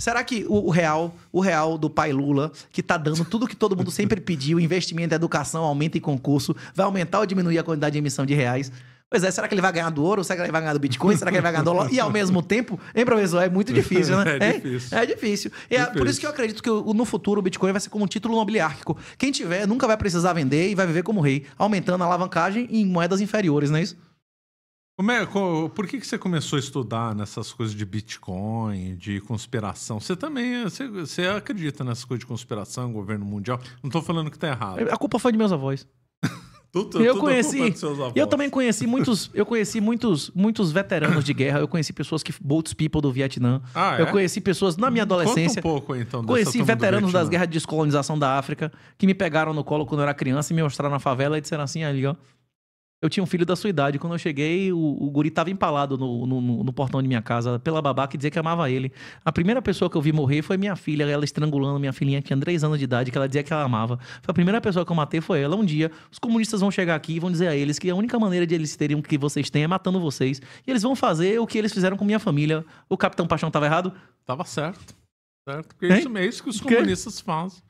Será que o, real, o real do pai Lula, que tá dando tudo que todo mundo sempre pediu, investimento, educação, aumento em concurso, vai aumentar ou diminuir a quantidade de emissão de reais? Pois é, será que ele vai ganhar do ouro? Será que ele vai ganhar do Bitcoin? Será que ele vai ganhar do dólar? E ao mesmo tempo, hein, professor? É muito difícil, né? É, difícil. É, é difícil. E é, por isso que eu acredito que no futuro o Bitcoin vai ser como um título nobiliárquico. Quem tiver nunca vai precisar vender e vai viver como rei, aumentando a alavancagem em moedas inferiores, não é isso? Como é, por que, você começou a estudar nessas coisas de Bitcoin, de conspiração? Você também você, você acredita nessas coisas de conspiração, governo mundial? Não estou falando que está errado. É, a culpa foi de meus avós. Tudo, eu tudo conheci, é eu também conheci muitos, eu conheci muitos, muitos veteranos de guerra. Eu conheci pessoas que boats people do Vietnã. Ah, é? Eu conheci pessoas na minha adolescência. Conta um pouco então. Conheci veteranos das guerras de descolonização da África que me pegaram no colo quando eu era criança e me mostraram na favela e disseram assim ali ó, eu tinha um filho da sua idade. Quando eu cheguei, o, o guri estava empalado no, no, no, portão de minha casa pela babá que dizia que amava ele. A primeira pessoa que eu vi morrer foi minha filha, ela estrangulando minha filhinha que tinha 3 anos de idade, que ela dizia que ela amava. Foi a primeira pessoa que eu matei foi ela. Um dia, os comunistas vão chegar aqui e vão dizer a eles que a única maneira de eles terem o que vocês têm é matando vocês. E eles vão fazer o que eles fizeram com minha família. O Capitão Paixão estava errado? Tava certo. Certo? Porque é isso mesmo que os comunistas fazem.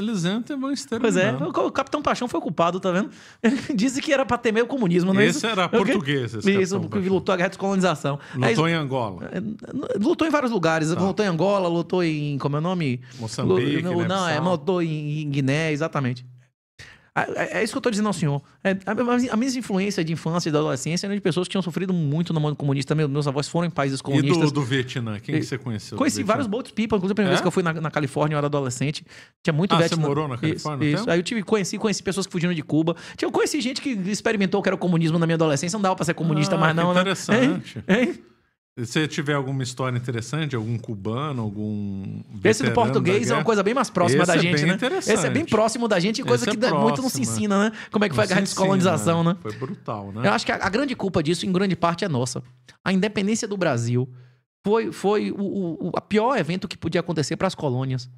Eles entram e vão exterminar. Pois é, o Capitão Paixão foi culpado, tá vendo? Dizem disse que era para temer o comunismo, não é isso? era português. Esse isso, que lutou a guerra de colonização. Lutou Aí, em Angola. É, lutou em vários lugares. Tá. Lutou em Angola, lutou em. Como é o nome? Moçambique. Não, né, não é, lutou em Guiné, exatamente. Ah, é, é, isso que eu estou dizendo ao senhor. É, a, a, minha influência de infância e da adolescência era de pessoas que tinham sofrido muito no mundo comunista. meus avós foram em países comunistas. E do, do Vietnã? Quem que você conheceu? Conheci vários boat people. Inclusive, a primeira é? vez que eu fui na, na, Califórnia, eu era adolescente. Tinha muito ah, Vietnã. você morou na Califórnia? Isso, isso. Aí eu tive, conheci, conheci pessoas que fugiram de Cuba. Eu conheci gente que experimentou que era o comunismo na minha adolescência. Não dava para ser comunista ah, mais não, né? Interessante. Hein? Se tiver alguma história interessante, algum cubano, algum. Esse do português é uma coisa bem mais próxima Esse da é gente, é né? Esse é bem próximo da gente, coisa Esse é que é muito não se ensina, né? Como é que foi a guerra de descolonização, né? Foi brutal, né? Eu acho que a, grande culpa disso, em grande parte, é nossa. A independência do Brasil foi, foi o, o a pior evento que podia acontecer para as colônias.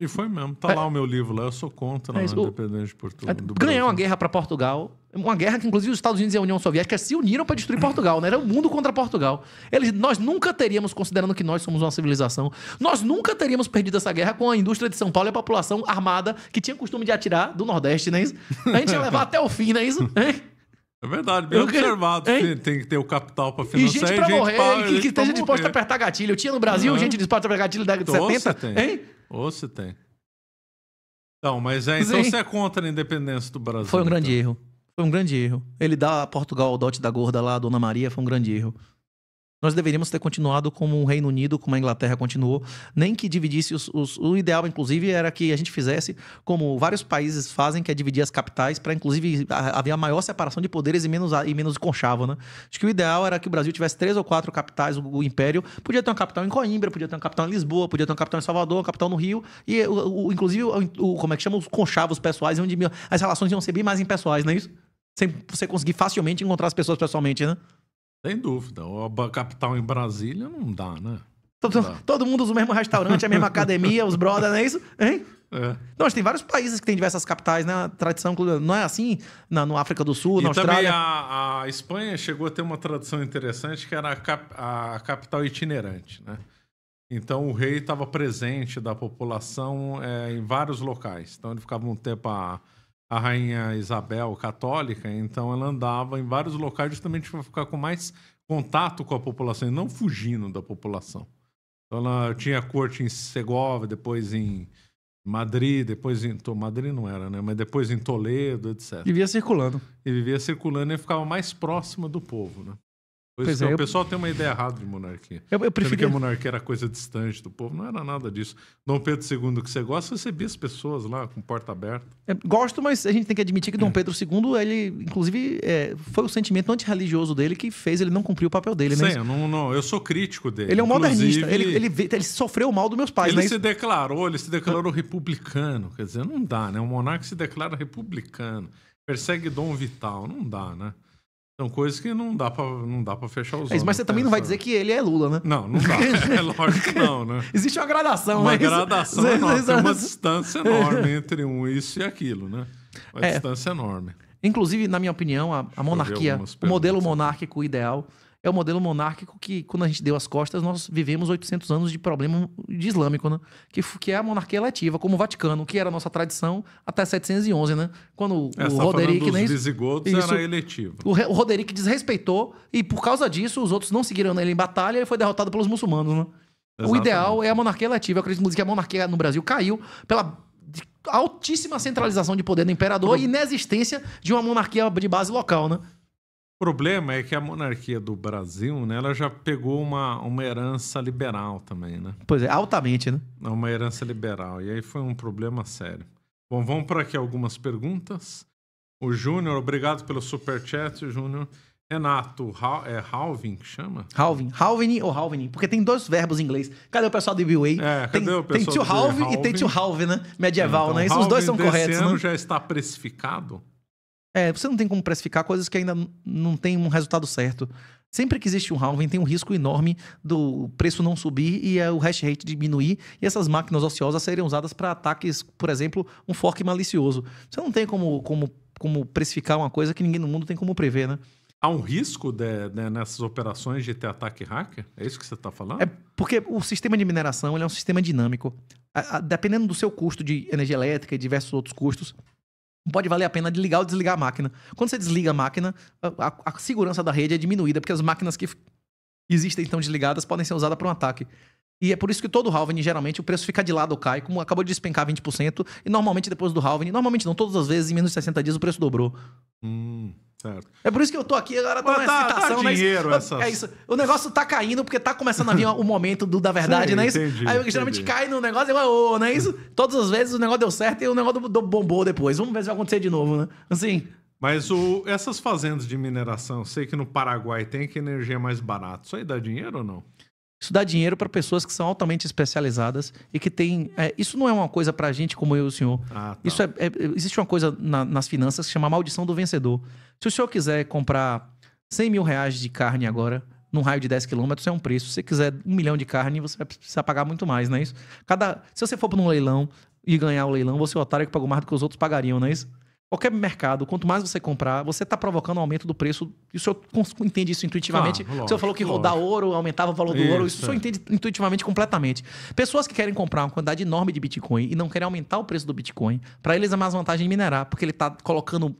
E foi mesmo. Tá é. lá o meu livro lá. Eu sou contra é a independência de Portugal. Ganhou uma guerra para Portugal. Uma guerra que, inclusive, os Estados Unidos e a União Soviética se uniram para destruir Portugal. Né? Era o mundo contra Portugal. Eles, nós nunca teríamos, considerando que nós somos uma civilização, nós nunca teríamos perdido essa guerra com a indústria de São Paulo e a população armada que tinha costume de atirar do Nordeste, não é isso? A gente ia levar até o fim, não é isso? Hein? É verdade, bem eu observado. Que... Tem, que ter o capital para financiar. E gente para morrer, pra... e que, que esteja disposta a apertar gatilho. Eu tinha no Brasil uhum. gente disposta a apertar gatilho da década de 70. Tem. Hein? Ou se tem. Não, mas é, então você é contra a independência do Brasil. Foi um grande então. erro. Foi um grande erro. Ele dá a Portugal o dote da gorda lá, a Dona Maria, foi um grande erro. Nós deveríamos ter continuado como um Reino Unido, como a Inglaterra continuou, nem que dividisse os, os, O ideal, inclusive, era que a gente fizesse como vários países fazem, que é dividir as capitais, para inclusive haver a maior separação de poderes e menos, e menos conchavo, né? Acho que o ideal era que o Brasil tivesse três ou quatro capitais, o, o Império. Podia ter uma capital em Coimbra, podia ter uma capital em Lisboa, podia ter uma capital em Salvador, um capital no Rio, e o, o inclusive, o, como é que chama? Os conchavos pessoais, onde as relações iam ser bem mais impessoais, não é isso? Sem você conseguir facilmente encontrar as pessoas pessoalmente, né? Sem dúvida. A capital em Brasília não dá, né? Todo, dá. todo mundo usa o mesmo restaurante, a mesma academia, os brothers, não é isso? Hein? É. Não, mas tem vários países que têm diversas capitais, né? A tradição não é assim na, no África do Sul, e na Austrália. Também a, a, Espanha chegou a ter uma tradição interessante que era a, cap, a capital itinerante, né? Então o rei estava presente da população é, em vários locais. Então ele ficava um tempo a a rainha Isabel católica, então ela andava em vários locais justamente para ficar com mais contato com a população e não fugindo da população. Então ela tinha corte em Segovia, depois em Madrid, depois em. Madrid não era, né? Mas depois em Toledo, etc. Vivia circulando. E vivia circulando e ficava mais próxima do povo, né? Pois, é, é o pessoal tem uma ideia errada de monarquia. Eu, eu preferia... que a monarquia era coisa distante do povo. Não era nada disso. Dom Pedro II, que você gosta, recebia as pessoas lá com porta aberta. É, gosto, mas a gente tem que admitir que Dom Pedro II, ele, inclusive, é, foi o sentimento antirreligioso dele que fez ele não cumprir o papel dele. Né? Sim, não, não, eu sou crítico dele. Ele é um modernista. Ele, ele, ele, sofreu o mal dos meus pais. Ele né? se declarou, ele se declarou republicano. Quer dizer, não dá, né? Um monarca se declara republicano. Persegue Dom Vital. Não dá, né? São coisas que não dá pra, não dá pra fechar os é olhos. Mas você também né? não vai dizer que ele é Lula, né? Não, não dá. É lógico que não, né? Existe uma gradação, Uma mas... Né? gradação enorme. Tem uma distância enorme entre um isso e aquilo, né? Uma é. distância enorme. Inclusive, na minha opinião, a, a monarquia, o modelo monárquico ideal é o modelo monárquico que, quando a gente deu as costas, nós vivemos 800 anos de problema de islâmico, né? Que, que é a monarquia eletiva, como o Vaticano, que era a nossa tradição até 711, né? Quando o é, tá Roderick... Né, visigodos isso, era eletivo. O, o Roderick desrespeitou e, por causa disso, os outros não seguiram ele em batalha e ele foi derrotado pelos muçulmanos, né? Exatamente. O ideal é a monarquia eletiva. Eu acredito que a monarquia no Brasil caiu pela altíssima centralização de poder do imperador Pro... e inexistência de uma monarquia de base local, né? O problema é que a monarquia do Brasil, né, ela já pegou uma, uma herança liberal também, né? Pois é, altamente, né? É uma herança liberal. E aí foi um problema sério. Bom, vamos para aqui algumas perguntas. O Júnior, obrigado pelo superchat, Júnior. Renato, ha é Halving que chama? Halving. Halving ou Halving? Porque tem dois verbos em inglês. Cadê o pessoal do BWA? É, tem, o pessoal tem to halve e tem tio halve, né? Medieval, é, então, né? os dois são corretos. O ano né? já está precificado? É, você não tem como precificar coisas que ainda não tem um resultado certo. Sempre que existe um halving, tem um risco enorme do preço não subir e é o hash rate diminuir e essas máquinas ociosas serem usadas para ataques, por exemplo, um fork malicioso. Você não tem como, como, como precificar uma coisa que ninguém no mundo tem como prever, né? Há um risco de, de, nessas operações de ter ataque hacker? É isso que você está falando? É porque o sistema de mineração é um sistema dinâmico. A, a, dependendo do seu custo de energia elétrica e diversos outros custos, não pode valer a pena de ligar ou desligar a máquina. Quando você desliga a máquina, a, a segurança da rede é diminuída, porque as máquinas que existem estão desligadas podem ser usadas para um ataque. E é por isso que todo halving, geralmente, o preço fica de lado ou cai, como acabou de despencar 20%, e normalmente depois do halving, normalmente não, todas as vezes, em menos de 60 dias, o preço dobrou. Hum. Certo. É por isso que eu tô aqui agora tá uma tá, excitação, tá Dinheiro, É isso. O negócio tá caindo porque tá começando a vir o momento do da verdade, Sim, não é isso? Entendi, Aí geralmente cai no negócio e oh, não é isso? Todas as vezes o negócio deu certo e o negócio do, do bombou depois. Vamos ver se vai acontecer de novo, né? Assim. Mas o, essas fazendas de mineração, sei que no Paraguai tem que energia é mais barata. Isso aí dá dinheiro ou não? Isso dá dinheiro para pessoas que são altamente especializadas e que têm. É, isso não é uma coisa para a gente como eu e o senhor. Ah, tá. Isso é, é, existe uma coisa na, nas finanças que chama maldição do vencedor. Se o senhor quiser comprar 100 mil reais de carne agora, num raio de 10 quilômetros, é um preço. Se você quiser um milhão de carne, você vai precisar pagar muito mais, não é isso? Cada, se você for para um leilão e ganhar o leilão, você é o otário que pagou mais do que os outros pagariam, não é isso? Qualquer mercado, quanto mais você comprar, você está provocando um aumento do preço. E o senhor entende isso intuitivamente. Claro, ah, o senhor falou que lógico. rodar ouro aumentava o valor do isso, ouro. Isso o senhor é. entende intuitivamente completamente. Pessoas que querem comprar uma quantidade enorme de Bitcoin e não querem aumentar o preço do Bitcoin, para eles é mais vantagem minerar, porque ele está colocando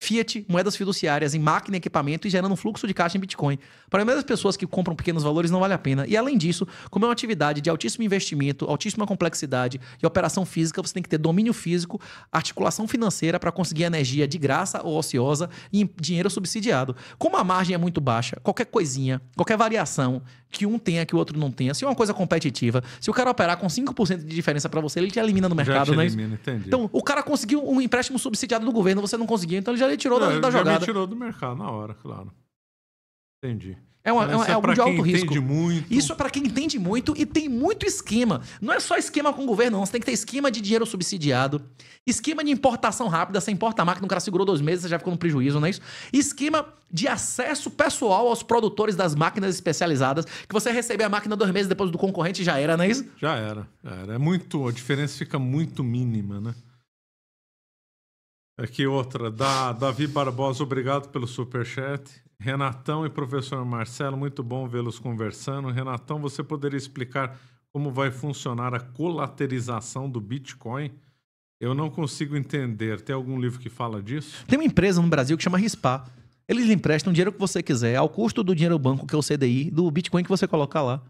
Fiat, moedas fiduciárias em máquina e equipamento e gerando um fluxo de caixa em Bitcoin. Para a maioria das pessoas que compram pequenos valores, não vale a pena. E além disso, como é uma atividade de altíssimo investimento, altíssima complexidade e operação física, você tem que ter domínio físico, articulação financeira para conseguir energia de graça ou ociosa e dinheiro subsidiado. Como a margem é muito baixa, qualquer coisinha, qualquer variação que um tenha que o outro não tenha, se é uma coisa competitiva, se o cara operar com 5% de diferença para você, ele te elimina no mercado, Já te né? Elimina, entendi. Então, o cara conseguiu um empréstimo subsidiado do governo, você não conseguiu então ele já já lhe tirou não, da, da já jogada. Já tirou do mercado na hora, claro. Entendi. É, uma, é, uma, é, é algo de alto risco. Isso é para quem entende muito e tem muito esquema. Não é só esquema com o governo, não. Você tem que ter esquema de dinheiro subsidiado, esquema de importação rápida, você importa a máquina, o cara segurou dois meses, você já ficou no prejuízo, não é isso? Esquema de acesso pessoal aos produtores das máquinas especializadas, que você receber a máquina dois meses depois do concorrente já era, não é isso? Já era. Já era. É muito, a diferença fica muito mínima, né? Aqui outra, da Davi Barbosa, obrigado pelo superchat. Renatão e professor Marcelo, muito bom vê-los conversando. Renatão, você poderia explicar como vai funcionar a colaterização do Bitcoin? Eu não consigo entender. Tem algum livro que fala disso? Tem uma empresa no Brasil que chama Rispa. Eles emprestam o dinheiro que você quiser, ao custo do dinheiro banco, que é o CDI, do Bitcoin que você coloca lá.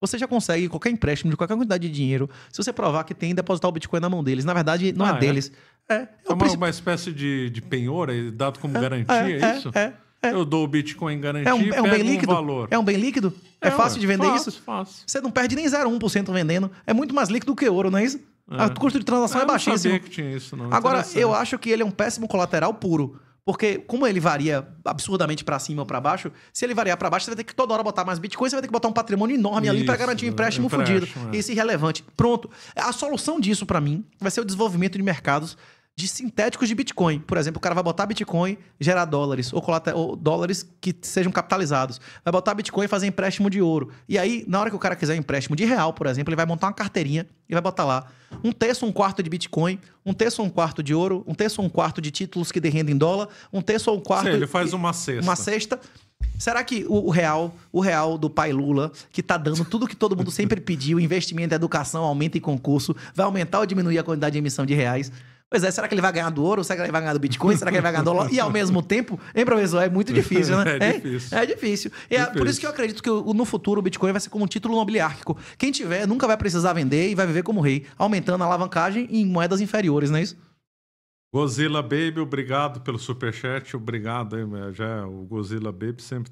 Você já consegue qualquer empréstimo de qualquer quantidade de dinheiro, se você provar que tem depositar o Bitcoin na mão deles. Na verdade, não é ah, é, é, deles. É, é, é uma, uma, espécie de, de penhora, é dado como é, garantia, é, isso? É, Eu dou o Bitcoin em garantia é um, é um bem líquido, um valor. É um bem líquido? É, fácil de vender fácil, isso? Fácil. Você não perde nem 0,1% vendendo. É muito mais líquido do que ouro, não é isso? É. O custo de transação é baixíssimo. Ah, não sabia que tinha isso, não. Agora, eu acho que ele é um péssimo colateral puro. Porque como ele varia absurdamente para cima ou para baixo, se ele variar para baixo, você vai ter que toda hora botar mais Bitcoin, você vai ter que botar um patrimônio enorme Isso, ali para garantir um empréstimo, empréstimo fudido. É. Isso é irrelevante. Pronto. A solução disso para mim vai ser o desenvolvimento de mercados de sintéticos de Bitcoin. Por exemplo, o cara vai botar Bitcoin, gerar dólares, ou, ou dólares que sejam capitalizados. Vai botar Bitcoin e fazer empréstimo de ouro. E aí, na hora que o cara quiser um empréstimo de real, por exemplo, ele vai montar uma carteirinha e vai botar lá um terço, um quarto de Bitcoin, um terço, um quarto de ouro, um terço, um quarto de títulos que rendem dólar, um terço ou um quarto. Sim, ele faz uma cesta. Uma cesta. Será que o real, o real do pai Lula, que tá dando tudo que todo mundo sempre pediu, investimento, educação, aumento em concurso, vai aumentar ou diminuir a quantidade de emissão de reais? Pois é, será que ele vai ganhar do ouro? Será que ele vai ganhar do Bitcoin? Será que ele vai ganhar do dólar? E ao mesmo tempo, hein, professor? É muito difícil, né? É, é difícil. É, é difícil. E difícil. É, por isso que eu acredito que no futuro o Bitcoin vai ser como um título nobiliárquico. Quem tiver nunca vai precisar vender e vai viver como rei, aumentando a alavancagem em moedas inferiores, não é isso? Godzilla Baby, obrigado pelo superchat, obrigado, hein, já é, o Godzilla Baby sempre